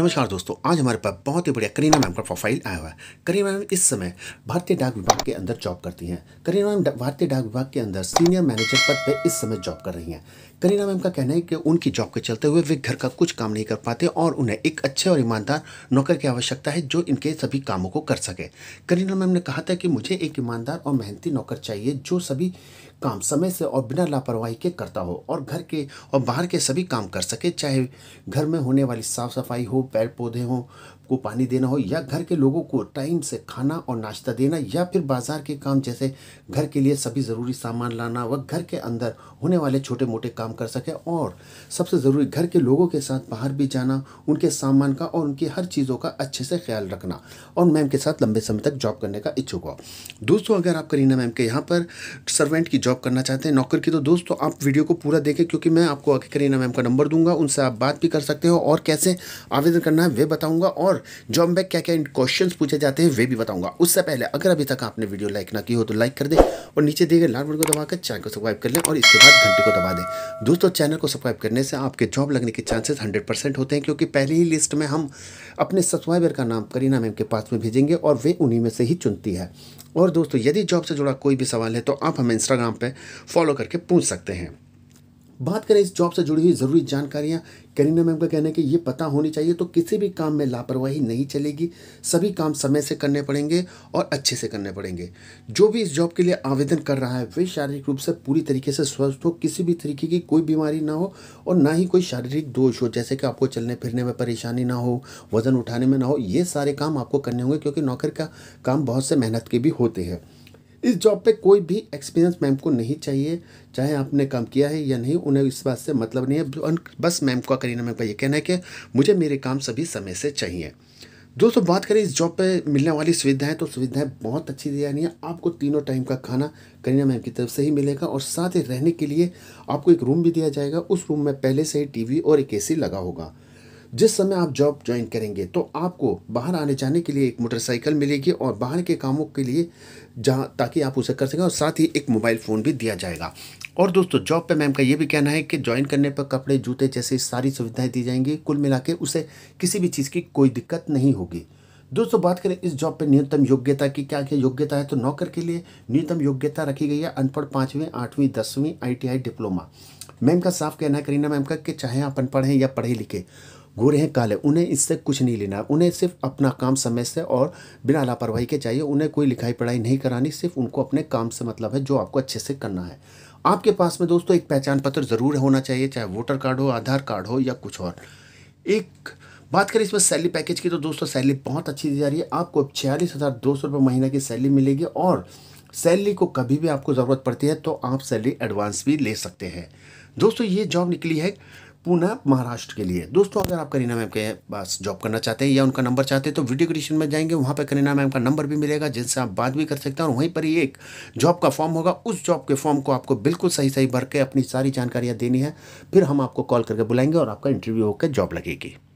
नमस्कार दोस्तों आज हमारे पास बहुत ही बढ़िया करीना मैम का प्रोफाइल आया हुआ है करीना मैम इस समय भारतीय डाक विभाग के अंदर जॉब करती हैं करीना मैम भारतीय डाक विभाग के अंदर सीनियर मैनेजर पद पर इस समय जॉब कर रही हैं करीना मैम का कहना है कि उनकी जॉब के चलते हुए वे घर का कुछ काम नहीं कर पाते और उन्हें एक अच्छे और ईमानदार नौकर की आवश्यकता है जो इनके सभी कामों को कर सके करीना मैम ने कहा था कि मुझे एक ईमानदार और मेहनती नौकर चाहिए जो सभी काम समय से और बिना लापरवाही के करता हो और घर के और बाहर के सभी काम कर सके चाहे घर में होने वाली साफ़ सफाई हो पेड़ पौधे हों को पानी देना हो या घर के लोगों को टाइम से खाना और नाश्ता देना या फिर बाजार के काम जैसे घर के लिए सभी ज़रूरी सामान लाना व घर के अंदर होने वाले छोटे मोटे काम कर सके और सबसे ज़रूरी घर के लोगों के साथ बाहर भी जाना उनके सामान का और उनकी हर चीज़ों का अच्छे से ख्याल रखना और मैम के साथ लंबे समय तक जॉब करने का इच्छुक हो दोस्तों अगर आप करीना मैम के यहाँ पर सर्वेंट की जॉब करना चाहते हैं नौकर की तो दोस्तों तो आप वीडियो को पूरा देखें क्योंकि मैं आपको आके करीना मैम का नंबर दूंगा उनसे आप बात भी कर सकते हो और कैसे आवेदन करना है वे बताऊंगा और जॉब बैक क्या क्या क्वेश्चन पूछे जाते हैं वे भी बताऊंगा उससे पहले अगर अभी तक आपने वीडियो लाइक ना की हो तो लाइक कर दें और नीचे दिए गए लाल बटन को दबाकर चैनल को सब्सक्राइब कर लें और इसके बाद घंटे को दबा दें दोस्तों चैनल को सब्सक्राइब करने से आपके जॉब लगने के चांसेस हंड्रेड होते हैं क्योंकि पहले ही लिस्ट में हम अपने सब्सक्राइबर का नाम करीना मैम के पास में भेजेंगे और वे उन्हीं में से ही चुनती है और दोस्तों यदि जॉब से जुड़ा कोई भी सवाल है तो आप हमें इंस्टाग्राम पर फॉलो करके पूछ सकते हैं बात करें इस जॉब से जुड़ी हुई ज़रूरी जानकारियाँ करीना मैम का कहना है कि ये पता होनी चाहिए तो किसी भी काम में लापरवाही नहीं चलेगी सभी काम समय से करने पड़ेंगे और अच्छे से करने पड़ेंगे जो भी इस जॉब के लिए आवेदन कर रहा है वे शारीरिक रूप से पूरी तरीके से स्वस्थ हो किसी भी तरीके की कोई बीमारी ना हो और ना ही कोई शारीरिक दोष हो जैसे कि आपको चलने फिरने में परेशानी ना हो वज़न उठाने में ना हो ये सारे काम आपको करने होंगे क्योंकि नौकर का काम बहुत से मेहनत के भी होते हैं इस जॉब पे कोई भी एक्सपीरियंस मैम को नहीं चाहिए चाहे आपने काम किया है या नहीं उन्हें इस बात से मतलब नहीं है बस मैम का करीना मैम का ये कहना है कि मुझे मेरे काम सभी समय से चाहिए दोस्तों बात करें इस जॉब पे मिलने वाली सुविधाएं तो सुविधाएं बहुत अच्छी दी जा रही हैं आपको तीनों टाइम का खाना करीना मैम की तरफ से ही मिलेगा और साथ ही रहने के लिए आपको एक रूम भी दिया जाएगा उस रूम में पहले से ही टी और एक ए लगा होगा जिस समय आप जॉब ज्वाइन करेंगे तो आपको बाहर आने जाने के लिए एक मोटरसाइकिल मिलेगी और बाहर के कामों के लिए जहाँ ताकि आप उसे कर सकें और साथ ही एक मोबाइल फ़ोन भी दिया जाएगा और दोस्तों जॉब पे मैम का ये भी कहना है कि ज्वाइन करने पर कपड़े जूते जैसे सारी सुविधाएं दी जाएंगी कुल मिला उसे किसी भी चीज़ की कोई दिक्कत नहीं होगी दोस्तों बात करें इस जॉब पर न्यूनतम योग्यता की क्या क्या योग्यता है तो नौकर के लिए न्यूनतम योग्यता रखी गई है अनपढ़ पाँचवीं आठवीं दसवीं आई डिप्लोमा मैम का साफ कहना है करीना मैम का कि चाहे आप अनपढ़ हैं या पढ़े लिखे गोरे हैं काले उन्हें इससे कुछ नहीं लेना उन्हें सिर्फ अपना काम समय से और बिना लापरवाही के चाहिए उन्हें कोई लिखाई पढ़ाई नहीं करानी सिर्फ उनको अपने काम से मतलब है जो आपको अच्छे से करना है आपके पास में दोस्तों एक पहचान पत्र ज़रूर होना चाहिए चाहे वोटर कार्ड हो आधार कार्ड हो या कुछ और एक बात करें इसमें सैलरी पैकेज की तो दोस्तों सैलरी बहुत अच्छी दी जा रही है आपको छियालीस हज़ार दो सौ रुपये महीने की सैलरी मिलेगी और सैलरी को कभी भी आपको ज़रूरत पड़ती है तो आप सैलरी एडवांस भी ले सकते हैं दोस्तों ये जॉब निकली है पुणे महाराष्ट्र के लिए दोस्तों अगर आप करीना मैम के पास जॉब करना चाहते हैं या उनका नंबर चाहते हैं तो वीडियो क्रिएशन में जाएंगे वहाँ पर करीना मैम का नंबर भी मिलेगा जिनसे आप बात भी कर सकते हैं और वहीं पर ही एक जॉब का फॉर्म होगा उस जॉब के फॉर्म को आपको बिल्कुल सही सही भर के अपनी सारी जानकारियाँ देनी है फिर हम आपको कॉल करके बुलाएंगे और आपका इंटरव्यू होकर जॉब लगेगी